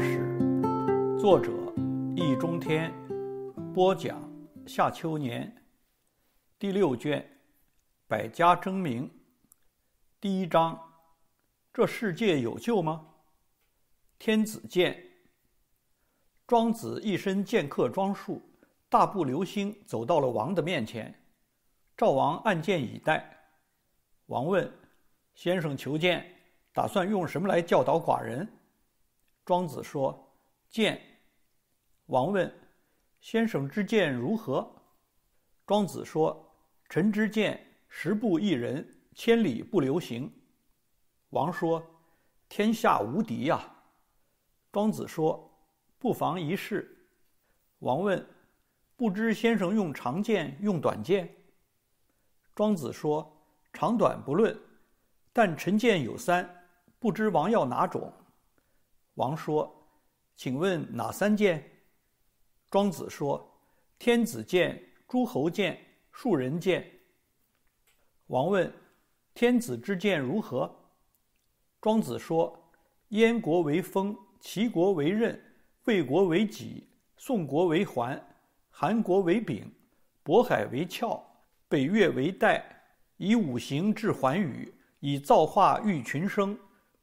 史作者易中天播讲夏秋年，第六卷，百家争鸣，第一章，这世界有救吗？天子见，庄子一身剑客装束，大步流星走到了王的面前。赵王按剑以待。王问：“先生求见，打算用什么来教导寡人？”庄子说：“剑。”王问：“先生之剑如何？”庄子说：“臣之剑，十步一人，千里不留行。”王说：“天下无敌呀！”庄子说：“不妨一试。”王问：“不知先生用长剑，用短剑？”庄子说：“长短不论，但臣剑有三，不知王要哪种？”王说：“请问哪三件？”庄子说：“天子见，诸侯见，庶人见。”王问：“天子之见如何？”庄子说：“燕国为锋，齐国为刃，魏国为戟，宋国为环，韩国为丙，渤海为壳，北岳为带，以五行制寰宇，以造化育群生。”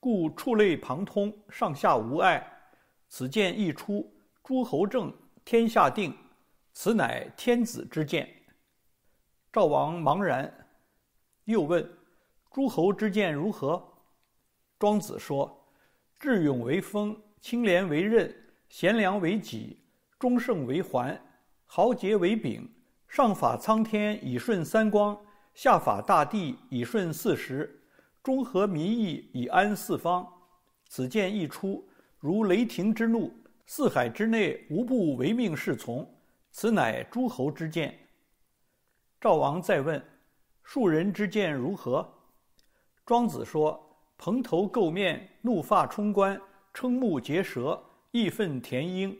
故触类旁通，上下无碍。此剑一出，诸侯正，天下定。此乃天子之剑。赵王茫然，又问：“诸侯之剑如何？”庄子说：“智勇为锋，清廉为刃，贤良为己，忠圣为环，豪杰为柄。上法苍天，以顺三光；下法大地，以顺四时。”中和民意以安四方，此剑一出，如雷霆之怒，四海之内无不唯命是从。此乃诸侯之剑。赵王再问：“庶人之剑如何？”庄子说：“蓬头垢面，怒发冲冠，瞠目结舌，义愤填膺，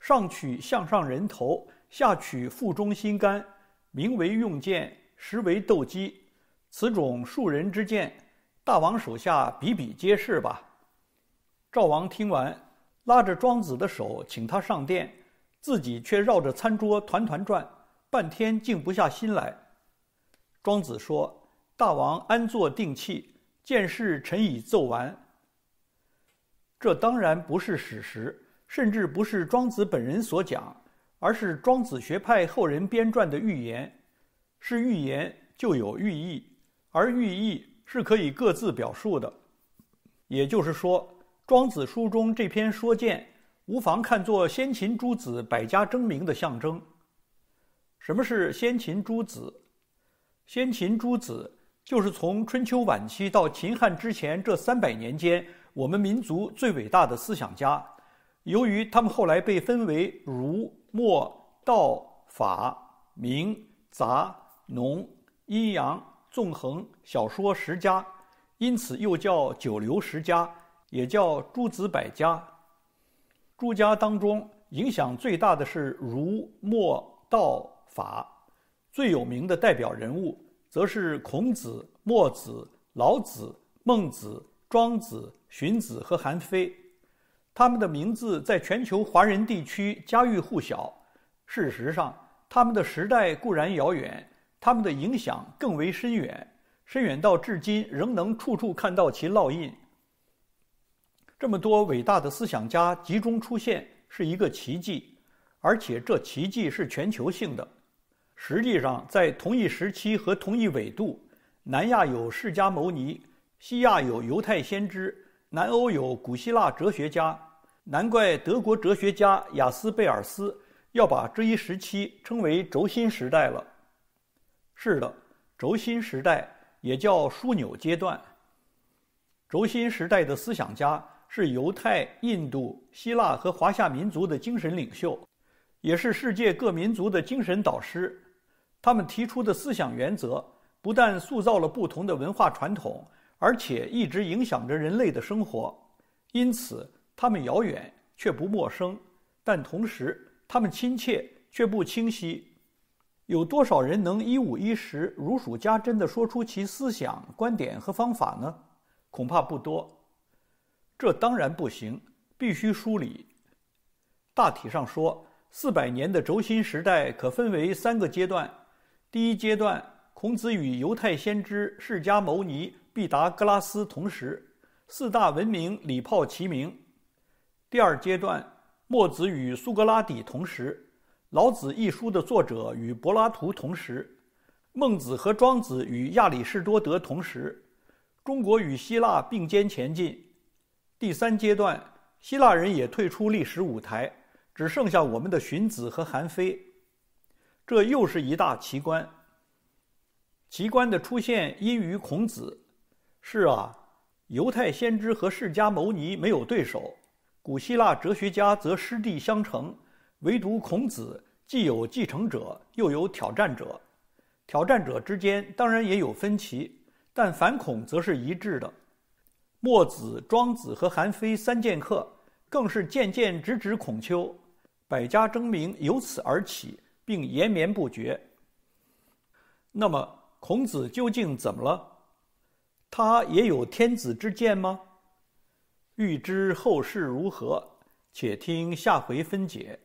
上取项上人头，下取腹中心肝，名为用剑，实为斗鸡。此种庶人之剑。”大王手下比比皆是吧？赵王听完，拉着庄子的手，请他上殿，自己却绕着餐桌团团转，半天静不下心来。庄子说：“大王安坐定气，见事臣已奏完。”这当然不是史实，甚至不是庄子本人所讲，而是庄子学派后人编撰的寓言。是寓言就有寓意，而寓意。是可以各自表述的，也就是说，《庄子》书中这篇说见无妨看作先秦诸子百家争鸣的象征。什么是先秦诸子？先秦诸子就是从春秋晚期到秦汉之前这三百年间，我们民族最伟大的思想家。由于他们后来被分为儒、墨、道、法、明、杂、农、阴阳。纵横小说十家，因此又叫九流十家，也叫诸子百家。诸家当中影响最大的是儒、墨、道、法，最有名的代表人物则是孔子、墨子、老子、孟子、庄子、荀子和韩非。他们的名字在全球华人地区家喻户晓。事实上，他们的时代固然遥远。他们的影响更为深远，深远到至今仍能处处看到其烙印。这么多伟大的思想家集中出现是一个奇迹，而且这奇迹是全球性的。实际上，在同一时期和同一纬度，南亚有释迦牟尼，西亚有犹太先知，南欧有古希腊哲学家。难怪德国哲学家雅斯贝尔斯要把这一时期称为轴心时代了。是的，轴心时代也叫枢纽阶段。轴心时代的思想家是犹太、印度、希腊和华夏民族的精神领袖，也是世界各民族的精神导师。他们提出的思想原则，不但塑造了不同的文化传统，而且一直影响着人类的生活。因此，他们遥远却不陌生，但同时他们亲切却不清晰。有多少人能一五一十、如数家珍地说出其思想观点和方法呢？恐怕不多。这当然不行，必须梳理。大体上说，四百年的轴心时代可分为三个阶段：第一阶段，孔子与犹太先知、释迦牟尼、毕达哥拉斯同时，四大文明礼炮齐鸣；第二阶段，墨子与苏格拉底同时。老子一书的作者与柏拉图同时，孟子和庄子与亚里士多德同时，中国与希腊并肩前进。第三阶段，希腊人也退出历史舞台，只剩下我们的荀子和韩非，这又是一大奇观。奇观的出现因于孔子。是啊，犹太先知和释迦牟尼没有对手，古希腊哲学家则师弟相承。唯独孔子既有继承者，又有挑战者，挑战者之间当然也有分歧，但反孔则是一致的。墨子、庄子和韩非三剑客更是剑剑直指孔丘，百家争鸣由此而起，并延绵不绝。那么孔子究竟怎么了？他也有天子之见吗？欲知后事如何，且听下回分解。